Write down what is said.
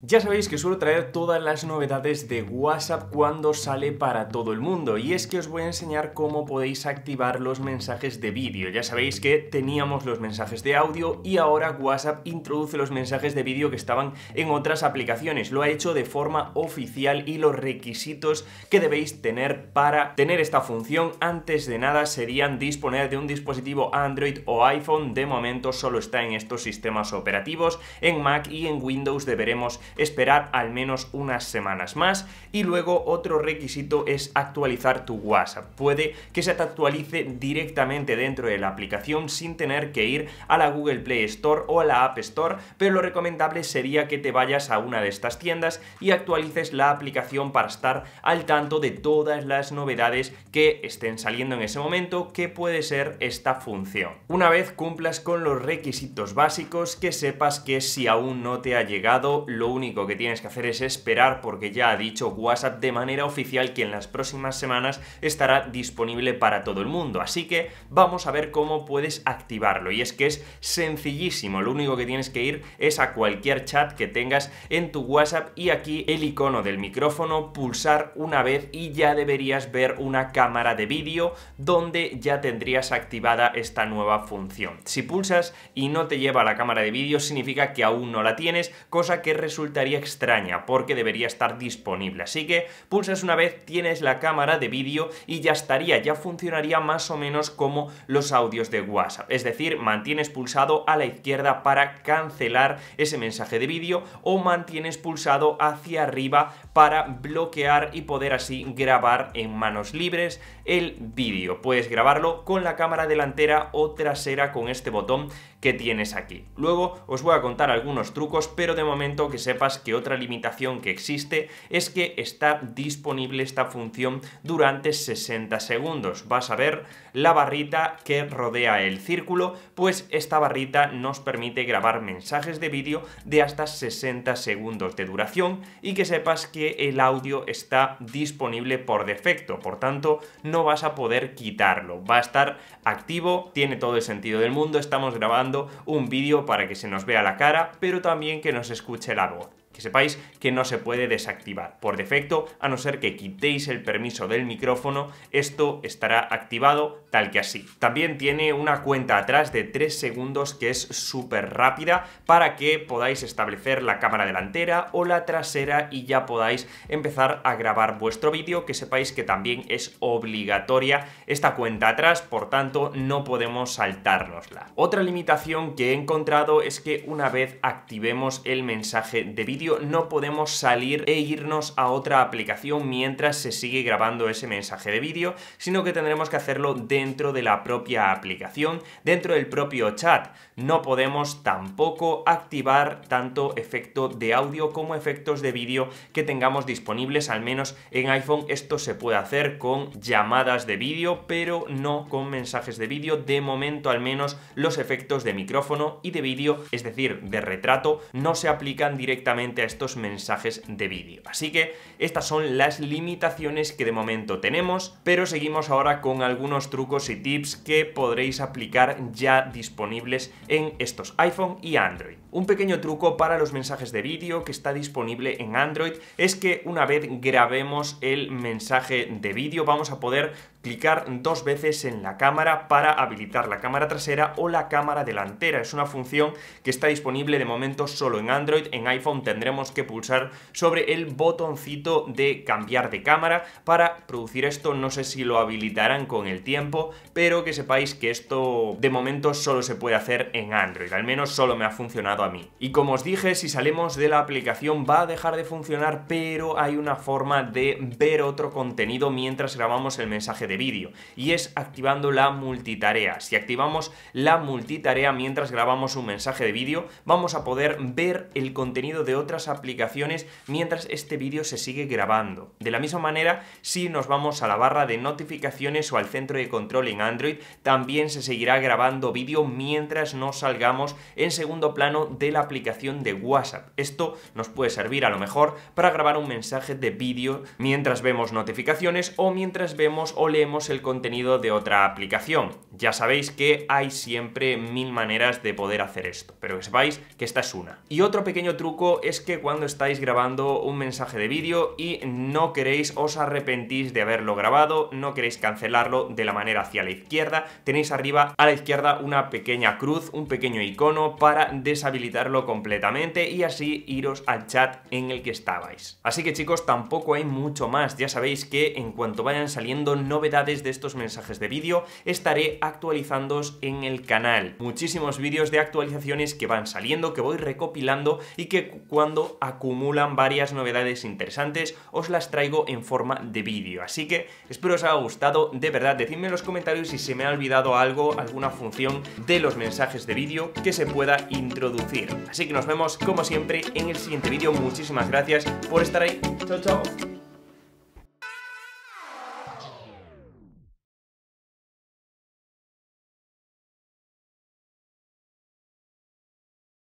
Ya sabéis que suelo traer todas las novedades de WhatsApp cuando sale para todo el mundo y es que os voy a enseñar cómo podéis activar los mensajes de vídeo. Ya sabéis que teníamos los mensajes de audio y ahora WhatsApp introduce los mensajes de vídeo que estaban en otras aplicaciones. Lo ha hecho de forma oficial y los requisitos que debéis tener para tener esta función antes de nada serían disponer de un dispositivo Android o iPhone. De momento solo está en estos sistemas operativos. En Mac y en Windows deberemos esperar al menos unas semanas más. Y luego otro requisito es actualizar tu WhatsApp. Puede que se te actualice directamente dentro de la aplicación sin tener que ir a la Google Play Store o a la App Store, pero lo recomendable sería que te vayas a una de estas tiendas y actualices la aplicación para estar al tanto de todas las novedades que estén saliendo en ese momento, que puede ser esta función. Una vez cumplas con los requisitos básicos, que sepas que si aún no te ha llegado, lo único que tienes que hacer es esperar porque ya ha dicho WhatsApp de manera oficial que en las próximas semanas estará disponible para todo el mundo. Así que vamos a ver cómo puedes activarlo. Y es que es sencillísimo, lo único que tienes que ir es a cualquier chat que tengas en tu WhatsApp y aquí el icono del micrófono, pulsar una vez y ya deberías ver una cámara de vídeo donde ya tendrías activada esta nueva función. Si pulsas y no te lleva a la cámara de vídeo significa que aún no la tienes, cosa que resulta estaría extraña porque debería estar disponible. Así que pulsas una vez, tienes la cámara de vídeo y ya estaría, ya funcionaría más o menos como los audios de WhatsApp. Es decir, mantienes pulsado a la izquierda para cancelar ese mensaje de vídeo o mantienes pulsado hacia arriba para bloquear y poder así grabar en manos libres el vídeo. Puedes grabarlo con la cámara delantera o trasera con este botón que tienes aquí. Luego os voy a contar algunos trucos, pero de momento que se que otra limitación que existe es que está disponible esta función durante 60 segundos. Vas a ver la barrita que rodea el círculo, pues esta barrita nos permite grabar mensajes de vídeo de hasta 60 segundos de duración y que sepas que el audio está disponible por defecto, por tanto no vas a poder quitarlo, va a estar activo, tiene todo el sentido del mundo, estamos grabando un vídeo para que se nos vea la cara, pero también que nos escuche la voz que sepáis que no se puede desactivar. Por defecto, a no ser que quitéis el permiso del micrófono, esto estará activado tal que así. También tiene una cuenta atrás de 3 segundos que es súper rápida para que podáis establecer la cámara delantera o la trasera y ya podáis empezar a grabar vuestro vídeo, que sepáis que también es obligatoria esta cuenta atrás, por tanto no podemos saltárnosla. Otra limitación que he encontrado es que una vez activemos el mensaje de vídeo, no podemos salir e irnos a otra aplicación mientras se sigue grabando ese mensaje de vídeo, sino que tendremos que hacerlo dentro de la propia aplicación, dentro del propio chat. No podemos tampoco activar tanto efecto de audio como efectos de vídeo que tengamos disponibles, al menos en iPhone esto se puede hacer con llamadas de vídeo, pero no con mensajes de vídeo, de momento al menos los efectos de micrófono y de vídeo, es decir, de retrato, no se aplican directamente a estos mensajes de vídeo. Así que estas son las limitaciones que de momento tenemos, pero seguimos ahora con algunos trucos y tips que podréis aplicar ya disponibles en estos iPhone y Android. Un pequeño truco para los mensajes de vídeo que está disponible en Android es que una vez grabemos el mensaje de vídeo vamos a poder clicar dos veces en la cámara para habilitar la cámara trasera o la cámara delantera. Es una función que está disponible de momento solo en Android, en iPhone tendremos que pulsar sobre el botoncito de cambiar de cámara para producir esto. No sé si lo habilitarán con el tiempo, pero que sepáis que esto de momento solo se puede hacer en Android. Al menos solo me ha funcionado a mí. Y como os dije, si salimos de la aplicación va a dejar de funcionar, pero hay una forma de ver otro contenido mientras grabamos el mensaje de vídeo, y es activando la multitarea. Si activamos la multitarea mientras grabamos un mensaje de vídeo, vamos a poder ver el contenido de otras aplicaciones mientras este vídeo se sigue grabando. De la misma manera, si nos vamos a la barra de notificaciones o al centro de control en Android, también se seguirá grabando vídeo mientras no salgamos en segundo plano de la aplicación de WhatsApp. Esto nos puede servir a lo mejor para grabar un mensaje de vídeo mientras vemos notificaciones o mientras vemos o leemos el contenido de otra aplicación. Ya sabéis que hay siempre mil maneras de poder hacer esto, pero que sepáis que esta es una. Y otro pequeño truco es que cuando estáis grabando un mensaje de vídeo y no queréis, os arrepentís de haberlo grabado, no queréis cancelarlo de la manera hacia la izquierda, tenéis arriba a la izquierda una pequeña cruz, un pequeño icono para deshabilitar habilitarlo completamente y así iros al chat en el que estabais. Así que chicos, tampoco hay mucho más. Ya sabéis que en cuanto vayan saliendo novedades de estos mensajes de vídeo, estaré actualizándoos en el canal. Muchísimos vídeos de actualizaciones que van saliendo, que voy recopilando y que cuando acumulan varias novedades interesantes, os las traigo en forma de vídeo. Así que espero os haya gustado, de verdad, decidme en los comentarios si se me ha olvidado algo, alguna función de los mensajes de vídeo que se pueda introducir Así que nos vemos como siempre en el siguiente vídeo. Muchísimas gracias por estar ahí. Chao, chao.